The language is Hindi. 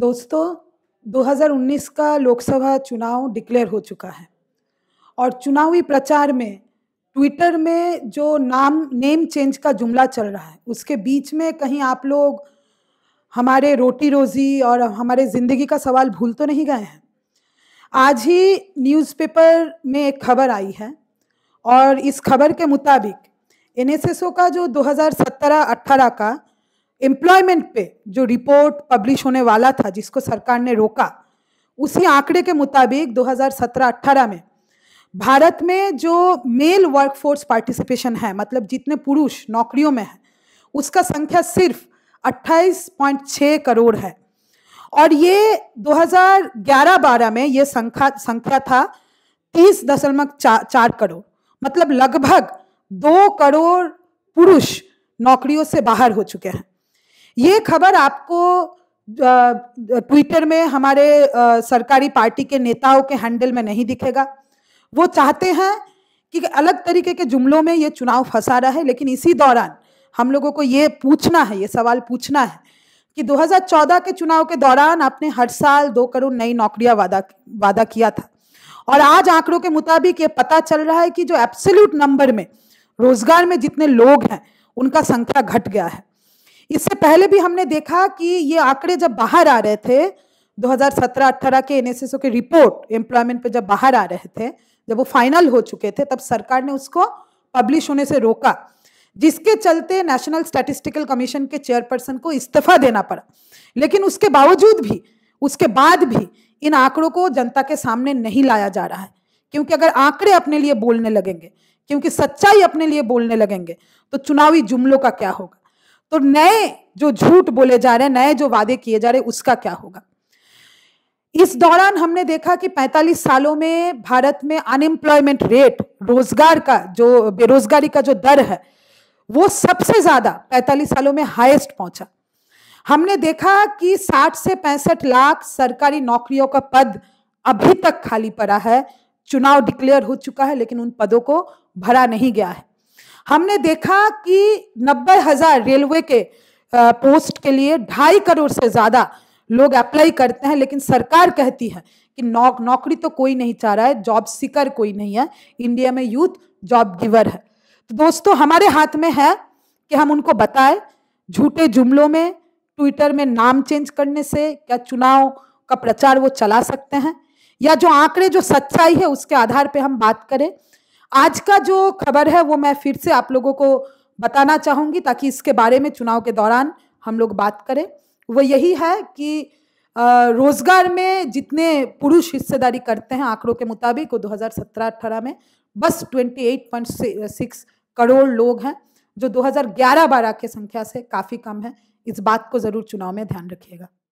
दोस्तों 2019 का लोकसभा चुनाव डिक्लेयर हो चुका है और चुनावी प्रचार में ट्विटर में जो नाम नेम चेंज का जुमला चल रहा है उसके बीच में कहीं आप लोग हमारे रोटी रोज़ी और हमारे ज़िंदगी का सवाल भूल तो नहीं गए हैं आज ही न्यूज़पेपर में एक खबर आई है और इस खबर के मुताबिक एनएसएसओ का जो 2017-18 का एम्प्लॉयमेंट पे जो रिपोर्ट पब्लिश होने वाला था जिसको सरकार ने रोका उसी आंकड़े के मुताबिक 2017-18 में भारत में जो मेल वर्कफोर्स पार्टिसिपेशन है मतलब जितने पुरुष नौकरियों में है उसका संख्या सिर्फ 28.6 करोड़ है और ये 2011-12 में ये संख्या संख्या था तीस दशमलव चार करोड़ मतलब लगभग दो करोड़ पुरुष नौकरियों से बाहर हो चुके हैं ये खबर आपको ट्विटर में हमारे सरकारी पार्टी के नेताओं के हैंडल में नहीं दिखेगा वो चाहते हैं कि अलग तरीके के जुमलों में ये चुनाव फंसा रहा है लेकिन इसी दौरान हम लोगों को ये पूछना है ये सवाल पूछना है कि 2014 के चुनाव के दौरान आपने हर साल दो करोड़ नई नौकरियां वादा वादा किया था और आज आंकड़ों के मुताबिक ये पता चल रहा है कि जो एब्सोल्यूट नंबर में रोजगार में जितने लोग हैं उनका संख्या घट गया है इससे पहले भी हमने देखा कि ये आंकड़े जब बाहर आ रहे थे 2017-18 के एनएसएसओ के रिपोर्ट एम्प्लॉयमेंट पे जब बाहर आ रहे थे जब वो फाइनल हो चुके थे तब सरकार ने उसको पब्लिश होने से रोका जिसके चलते नेशनल स्टैटिस्टिकल कमीशन के चेयरपर्सन को इस्तीफा देना पड़ा लेकिन उसके बावजूद भी उसके बाद भी इन आंकड़ों को जनता के सामने नहीं लाया जा रहा है क्योंकि अगर आंकड़े अपने लिए बोलने लगेंगे क्योंकि सच्चाई अपने लिए बोलने लगेंगे तो चुनावी जुमलों का क्या होगा तो नए जो झूठ बोले जा रहे हैं नए जो वादे किए जा रहे हैं उसका क्या होगा इस दौरान हमने देखा कि 45 सालों में भारत में अनएम्प्लॉयमेंट रेट रोजगार का जो बेरोजगारी का जो दर है वो सबसे ज्यादा 45 सालों में हाईएस्ट पहुंचा हमने देखा कि 60 से पैंसठ लाख सरकारी नौकरियों का पद अभी तक खाली पड़ा है चुनाव डिक्लेयर हो चुका है लेकिन उन पदों को भरा नहीं गया है हमने देखा कि नब्बे हजार रेलवे के पोस्ट के लिए ढाई करोड़ से ज्यादा लोग अप्लाई करते हैं लेकिन सरकार कहती है कि नौ, नौकरी तो कोई नहीं चाह रहा है जॉब सीकर कोई नहीं है इंडिया में यूथ जॉब गिवर है तो दोस्तों हमारे हाथ में है कि हम उनको बताएं झूठे जुमलों में ट्विटर में नाम चेंज करने से क्या चुनाव का प्रचार वो चला सकते हैं या जो आंकड़े जो सच्चाई है उसके आधार पर हम बात करें आज का जो खबर है वो मैं फिर से आप लोगों को बताना चाहूँगी ताकि इसके बारे में चुनाव के दौरान हम लोग बात करें वो यही है कि रोजगार में जितने पुरुष हिस्सेदारी करते हैं आंकड़ों के मुताबिक वो 2017-18 में बस 28.6 करोड़ लोग हैं जो 2011-12 के संख्या से काफ़ी कम है इस बात को ज़रूर चुनाव में ध्यान रखिएगा